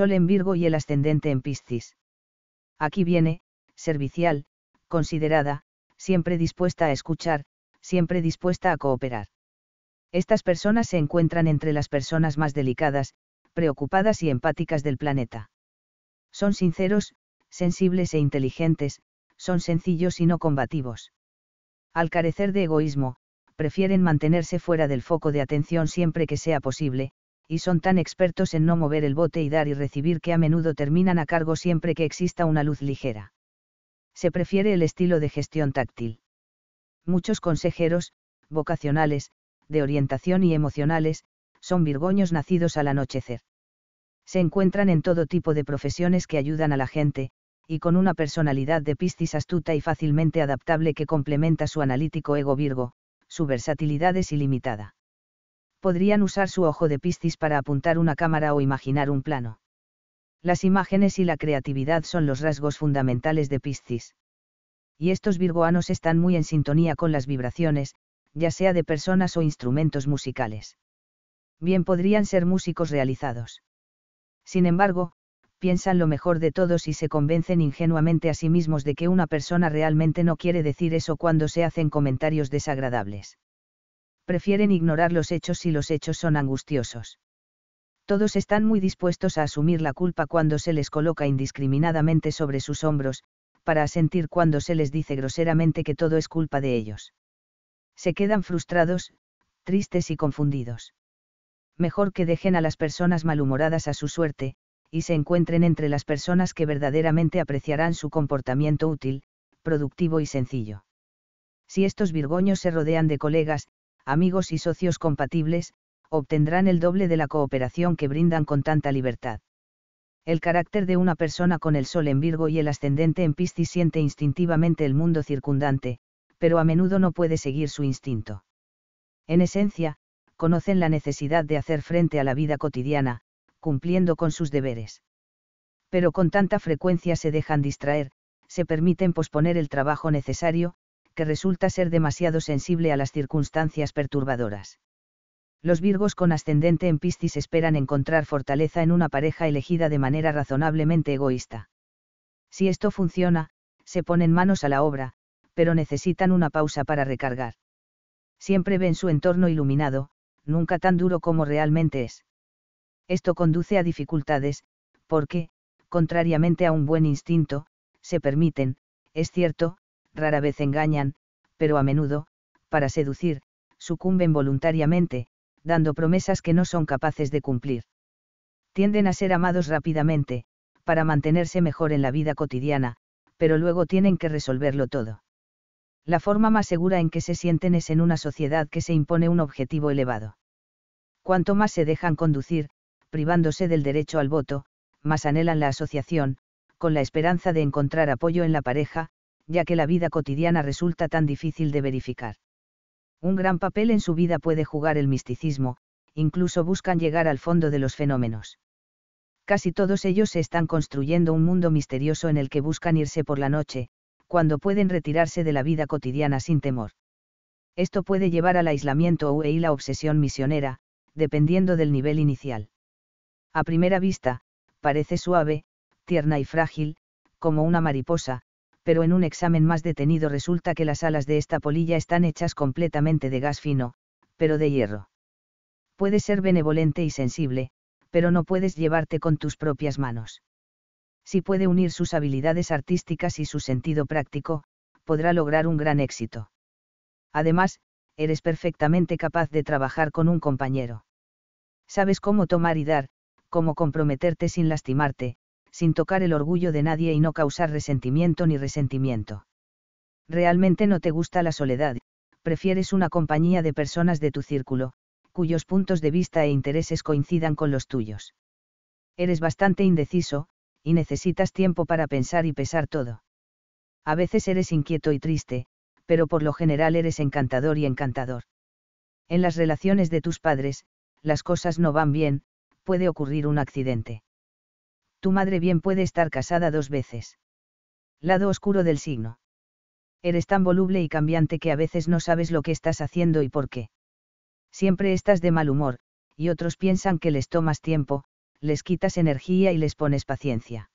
Sol en Virgo y el ascendente en Piscis. Aquí viene, servicial, considerada, siempre dispuesta a escuchar, siempre dispuesta a cooperar. Estas personas se encuentran entre las personas más delicadas, preocupadas y empáticas del planeta. Son sinceros, sensibles e inteligentes, son sencillos y no combativos. Al carecer de egoísmo, prefieren mantenerse fuera del foco de atención siempre que sea posible, y son tan expertos en no mover el bote y dar y recibir que a menudo terminan a cargo siempre que exista una luz ligera. Se prefiere el estilo de gestión táctil. Muchos consejeros, vocacionales, de orientación y emocionales, son virgoños nacidos al anochecer. Se encuentran en todo tipo de profesiones que ayudan a la gente, y con una personalidad de Piscis astuta y fácilmente adaptable que complementa su analítico ego Virgo, su versatilidad es ilimitada podrían usar su ojo de Piscis para apuntar una cámara o imaginar un plano. Las imágenes y la creatividad son los rasgos fundamentales de Piscis. Y estos virgoanos están muy en sintonía con las vibraciones, ya sea de personas o instrumentos musicales. Bien podrían ser músicos realizados. Sin embargo, piensan lo mejor de todos y se convencen ingenuamente a sí mismos de que una persona realmente no quiere decir eso cuando se hacen comentarios desagradables prefieren ignorar los hechos si los hechos son angustiosos. Todos están muy dispuestos a asumir la culpa cuando se les coloca indiscriminadamente sobre sus hombros, para asentir cuando se les dice groseramente que todo es culpa de ellos. Se quedan frustrados, tristes y confundidos. Mejor que dejen a las personas malhumoradas a su suerte, y se encuentren entre las personas que verdaderamente apreciarán su comportamiento útil, productivo y sencillo. Si estos virgoños se rodean de colegas, amigos y socios compatibles, obtendrán el doble de la cooperación que brindan con tanta libertad. El carácter de una persona con el Sol en Virgo y el ascendente en Piscis siente instintivamente el mundo circundante, pero a menudo no puede seguir su instinto. En esencia, conocen la necesidad de hacer frente a la vida cotidiana, cumpliendo con sus deberes. Pero con tanta frecuencia se dejan distraer, se permiten posponer el trabajo necesario, que resulta ser demasiado sensible a las circunstancias perturbadoras. Los Virgos con ascendente en Piscis esperan encontrar fortaleza en una pareja elegida de manera razonablemente egoísta. Si esto funciona, se ponen manos a la obra, pero necesitan una pausa para recargar. Siempre ven su entorno iluminado, nunca tan duro como realmente es. Esto conduce a dificultades, porque, contrariamente a un buen instinto, se permiten, es cierto, rara vez engañan, pero a menudo, para seducir, sucumben voluntariamente, dando promesas que no son capaces de cumplir. Tienden a ser amados rápidamente, para mantenerse mejor en la vida cotidiana, pero luego tienen que resolverlo todo. La forma más segura en que se sienten es en una sociedad que se impone un objetivo elevado. Cuanto más se dejan conducir, privándose del derecho al voto, más anhelan la asociación, con la esperanza de encontrar apoyo en la pareja, ya que la vida cotidiana resulta tan difícil de verificar. Un gran papel en su vida puede jugar el misticismo, incluso buscan llegar al fondo de los fenómenos. Casi todos ellos se están construyendo un mundo misterioso en el que buscan irse por la noche, cuando pueden retirarse de la vida cotidiana sin temor. Esto puede llevar al aislamiento o la obsesión misionera, dependiendo del nivel inicial. A primera vista, parece suave, tierna y frágil, como una mariposa, pero en un examen más detenido resulta que las alas de esta polilla están hechas completamente de gas fino, pero de hierro. Puedes ser benevolente y sensible, pero no puedes llevarte con tus propias manos. Si puede unir sus habilidades artísticas y su sentido práctico, podrá lograr un gran éxito. Además, eres perfectamente capaz de trabajar con un compañero. Sabes cómo tomar y dar, cómo comprometerte sin lastimarte, sin tocar el orgullo de nadie y no causar resentimiento ni resentimiento. Realmente no te gusta la soledad, prefieres una compañía de personas de tu círculo, cuyos puntos de vista e intereses coincidan con los tuyos. Eres bastante indeciso, y necesitas tiempo para pensar y pesar todo. A veces eres inquieto y triste, pero por lo general eres encantador y encantador. En las relaciones de tus padres, las cosas no van bien, puede ocurrir un accidente tu madre bien puede estar casada dos veces. Lado oscuro del signo. Eres tan voluble y cambiante que a veces no sabes lo que estás haciendo y por qué. Siempre estás de mal humor, y otros piensan que les tomas tiempo, les quitas energía y les pones paciencia.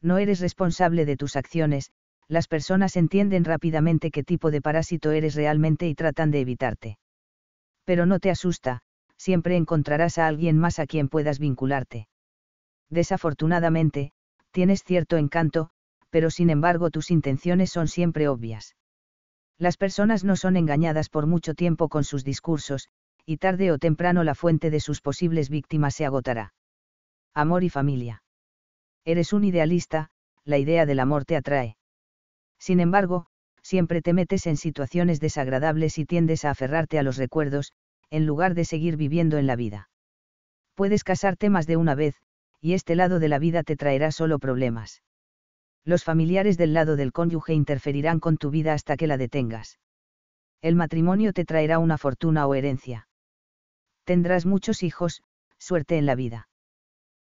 No eres responsable de tus acciones, las personas entienden rápidamente qué tipo de parásito eres realmente y tratan de evitarte. Pero no te asusta, siempre encontrarás a alguien más a quien puedas vincularte desafortunadamente, tienes cierto encanto, pero sin embargo tus intenciones son siempre obvias. Las personas no son engañadas por mucho tiempo con sus discursos, y tarde o temprano la fuente de sus posibles víctimas se agotará. Amor y familia. Eres un idealista, la idea del amor te atrae. Sin embargo, siempre te metes en situaciones desagradables y tiendes a aferrarte a los recuerdos, en lugar de seguir viviendo en la vida. Puedes casarte más de una vez, y este lado de la vida te traerá solo problemas. Los familiares del lado del cónyuge interferirán con tu vida hasta que la detengas. El matrimonio te traerá una fortuna o herencia. Tendrás muchos hijos, suerte en la vida.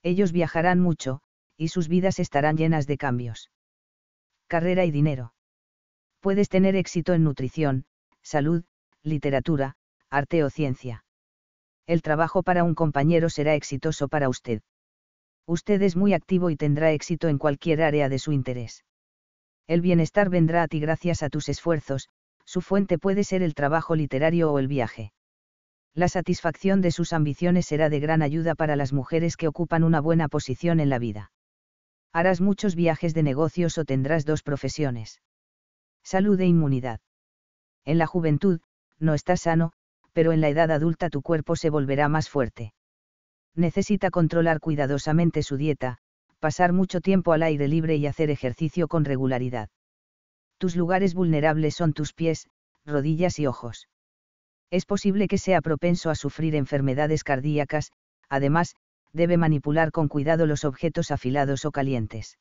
Ellos viajarán mucho, y sus vidas estarán llenas de cambios. Carrera y dinero. Puedes tener éxito en nutrición, salud, literatura, arte o ciencia. El trabajo para un compañero será exitoso para usted usted es muy activo y tendrá éxito en cualquier área de su interés. El bienestar vendrá a ti gracias a tus esfuerzos, su fuente puede ser el trabajo literario o el viaje. La satisfacción de sus ambiciones será de gran ayuda para las mujeres que ocupan una buena posición en la vida. Harás muchos viajes de negocios o tendrás dos profesiones. Salud e inmunidad. En la juventud, no estás sano, pero en la edad adulta tu cuerpo se volverá más fuerte necesita controlar cuidadosamente su dieta, pasar mucho tiempo al aire libre y hacer ejercicio con regularidad. Tus lugares vulnerables son tus pies, rodillas y ojos. Es posible que sea propenso a sufrir enfermedades cardíacas, además, debe manipular con cuidado los objetos afilados o calientes.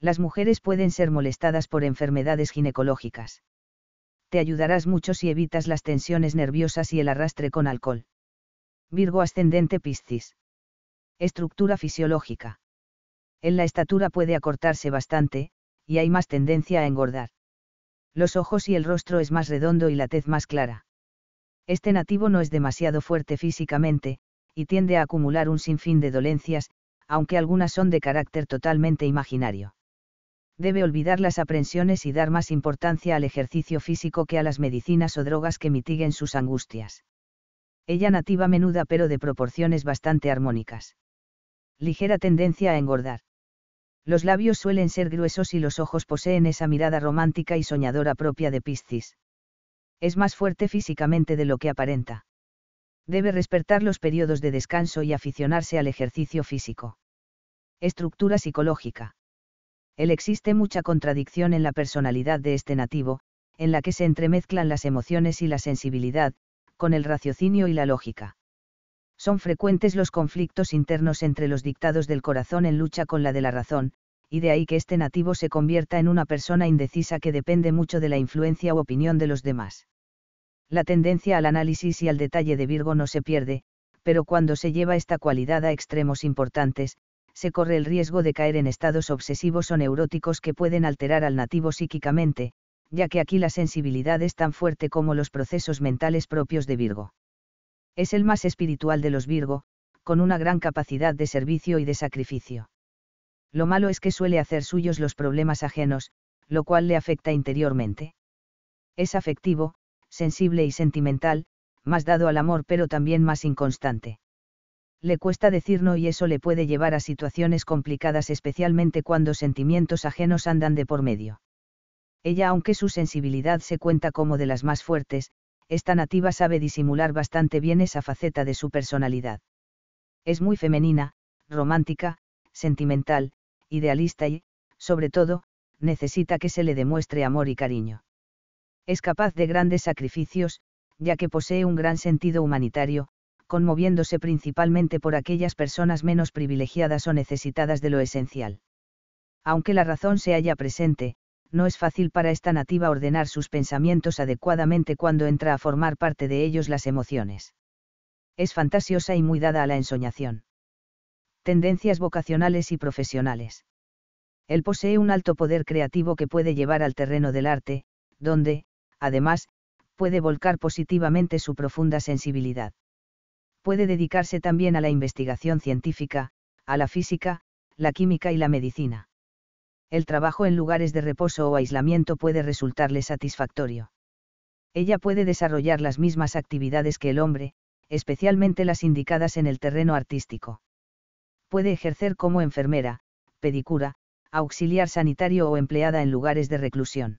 Las mujeres pueden ser molestadas por enfermedades ginecológicas. Te ayudarás mucho si evitas las tensiones nerviosas y el arrastre con alcohol. Virgo ascendente Piscis. Estructura fisiológica. En la estatura puede acortarse bastante, y hay más tendencia a engordar. Los ojos y el rostro es más redondo y la tez más clara. Este nativo no es demasiado fuerte físicamente, y tiende a acumular un sinfín de dolencias, aunque algunas son de carácter totalmente imaginario. Debe olvidar las aprensiones y dar más importancia al ejercicio físico que a las medicinas o drogas que mitiguen sus angustias ella nativa menuda pero de proporciones bastante armónicas. Ligera tendencia a engordar. Los labios suelen ser gruesos y los ojos poseen esa mirada romántica y soñadora propia de Piscis. Es más fuerte físicamente de lo que aparenta. Debe respetar los periodos de descanso y aficionarse al ejercicio físico. Estructura psicológica. Él existe mucha contradicción en la personalidad de este nativo, en la que se entremezclan las emociones y la sensibilidad, con el raciocinio y la lógica. Son frecuentes los conflictos internos entre los dictados del corazón en lucha con la de la razón, y de ahí que este nativo se convierta en una persona indecisa que depende mucho de la influencia u opinión de los demás. La tendencia al análisis y al detalle de Virgo no se pierde, pero cuando se lleva esta cualidad a extremos importantes, se corre el riesgo de caer en estados obsesivos o neuróticos que pueden alterar al nativo psíquicamente, ya que aquí la sensibilidad es tan fuerte como los procesos mentales propios de Virgo. Es el más espiritual de los Virgo, con una gran capacidad de servicio y de sacrificio. Lo malo es que suele hacer suyos los problemas ajenos, lo cual le afecta interiormente. Es afectivo, sensible y sentimental, más dado al amor pero también más inconstante. Le cuesta decir no y eso le puede llevar a situaciones complicadas especialmente cuando sentimientos ajenos andan de por medio. Ella aunque su sensibilidad se cuenta como de las más fuertes, esta nativa sabe disimular bastante bien esa faceta de su personalidad. Es muy femenina, romántica, sentimental, idealista y, sobre todo, necesita que se le demuestre amor y cariño. Es capaz de grandes sacrificios, ya que posee un gran sentido humanitario, conmoviéndose principalmente por aquellas personas menos privilegiadas o necesitadas de lo esencial. Aunque la razón se haya presente, no es fácil para esta nativa ordenar sus pensamientos adecuadamente cuando entra a formar parte de ellos las emociones. Es fantasiosa y muy dada a la ensoñación. Tendencias vocacionales y profesionales. Él posee un alto poder creativo que puede llevar al terreno del arte, donde, además, puede volcar positivamente su profunda sensibilidad. Puede dedicarse también a la investigación científica, a la física, la química y la medicina el trabajo en lugares de reposo o aislamiento puede resultarle satisfactorio. Ella puede desarrollar las mismas actividades que el hombre, especialmente las indicadas en el terreno artístico. Puede ejercer como enfermera, pedicura, auxiliar sanitario o empleada en lugares de reclusión.